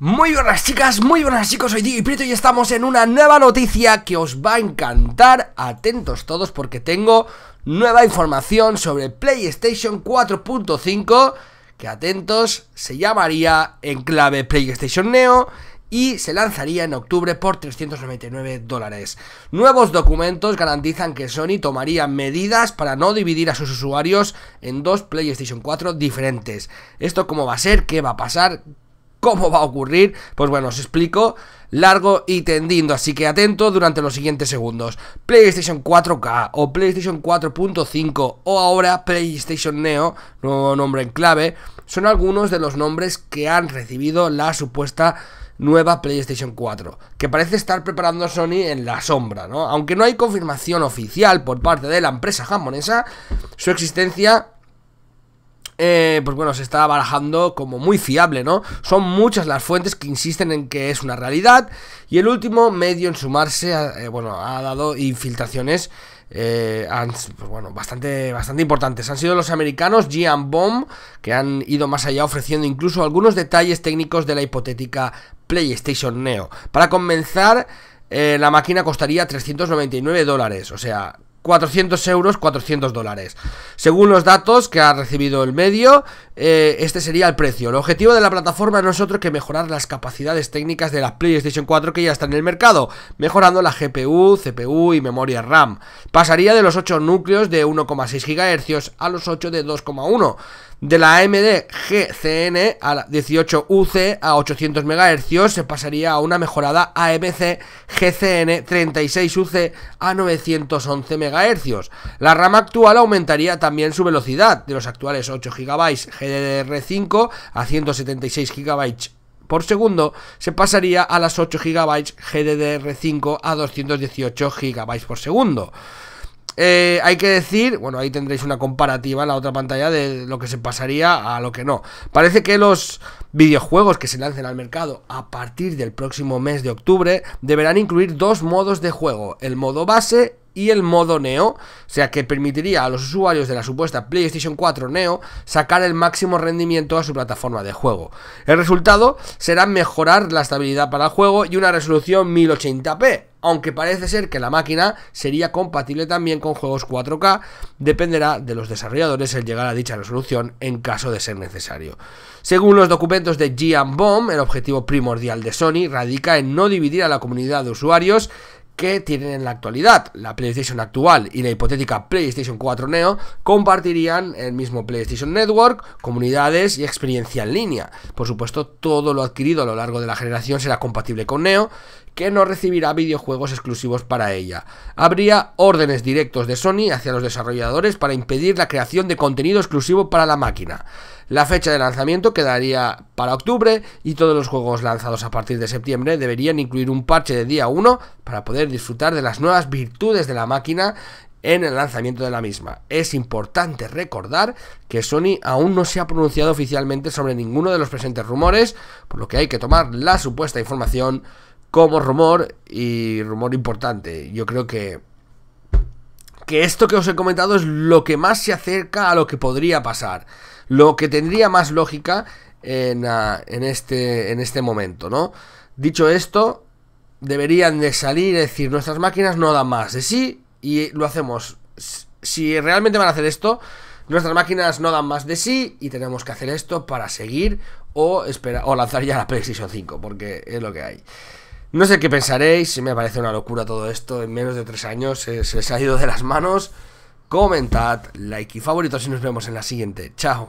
Muy buenas chicas, muy buenas chicos, soy Diego Prieto y estamos en una nueva noticia que os va a encantar. Atentos todos porque tengo nueva información sobre PlayStation 4.5 que atentos se llamaría en clave PlayStation Neo y se lanzaría en octubre por 399 dólares. Nuevos documentos garantizan que Sony tomaría medidas para no dividir a sus usuarios en dos PlayStation 4 diferentes. ¿Esto cómo va a ser? ¿Qué va a pasar? ¿Cómo va a ocurrir? Pues bueno, os explico largo y tendido, así que atento durante los siguientes segundos. PlayStation 4K o PlayStation 4.5 o ahora PlayStation Neo, nuevo nombre en clave, son algunos de los nombres que han recibido la supuesta nueva PlayStation 4, que parece estar preparando Sony en la sombra, ¿no? Aunque no hay confirmación oficial por parte de la empresa japonesa, su existencia eh, pues bueno, se está barajando como muy fiable, ¿no? Son muchas las fuentes que insisten en que es una realidad y el último medio en sumarse, eh, bueno, ha dado infiltraciones eh, pues bueno, bastante, bastante importantes. Han sido los americanos Gian Bomb, que han ido más allá ofreciendo incluso algunos detalles técnicos de la hipotética PlayStation Neo. Para comenzar, la máquina costaría 399 dólares, o sea, 400 euros, 400 dólares. Según los datos que ha recibido el medio, eh, este sería el precio. El objetivo de la plataforma no es otro que mejorar las capacidades técnicas de la PlayStation 4 que ya está en el mercado, mejorando la GPU, CPU y memoria RAM. Pasaría de los 8 núcleos de 1,6 GHz a los 8 de 2,1 de la AMD GCN a la 18UC a 800 MHz se pasaría a una mejorada AMC GCN 36UC a 911 MHz. La rama actual aumentaría también su velocidad de los actuales 8 GB GDDR5 a 176 GB por segundo, se pasaría a las 8 GB GDDR5 a 218 GB por segundo. Eh, hay que decir, bueno, ahí tendréis una comparativa en la otra pantalla de lo que se pasaría a lo que no. Parece que los videojuegos que se lancen al mercado a partir del próximo mes de octubre deberán incluir dos modos de juego, el modo base y el modo Neo, o sea que permitiría a los usuarios de la supuesta PlayStation 4 Neo sacar el máximo rendimiento a su plataforma de juego. El resultado será mejorar la estabilidad para el juego y una resolución 1080p, aunque parece ser que la máquina sería compatible también con juegos 4K, dependerá de los desarrolladores el llegar a dicha resolución en caso de ser necesario. Según los documentos de Gian Bomb, el objetivo primordial de Sony radica en no dividir a la comunidad de usuarios que tienen en la actualidad. La PlayStation actual y la hipotética PlayStation 4 Neo compartirían el mismo PlayStation Network, comunidades y experiencia en línea. Por supuesto, todo lo adquirido a lo largo de la generación será compatible con Neo que no recibirá videojuegos exclusivos para ella. Habría órdenes directos de Sony hacia los desarrolladores para impedir la creación de contenido exclusivo para la máquina. La fecha de lanzamiento quedaría para octubre y todos los juegos lanzados a partir de septiembre deberían incluir un parche de día 1 para poder disfrutar de las nuevas virtudes de la máquina en el lanzamiento de la misma. Es importante recordar que Sony aún no se ha pronunciado oficialmente sobre ninguno de los presentes rumores, por lo que hay que tomar la supuesta información como rumor y rumor importante. Yo creo que que esto que os he comentado es lo que más se acerca a lo que podría pasar, lo que tendría más lógica en, ah, este, en este momento, ¿no? Dicho esto, deberían de salir y decir, nuestras máquinas no dan más de sí y lo hacemos. Si realmente van a hacer esto, nuestras máquinas no dan más de sí y tenemos que hacer esto para seguir o, esperar, o lanzar ya la PlayStation 5, porque es lo que hay. No sé qué pensaréis, si me parece una locura todo esto, en menos de tres años se, ha ido de las manos. Comentad, like y favoritos y nos vemos en la siguiente. Chao.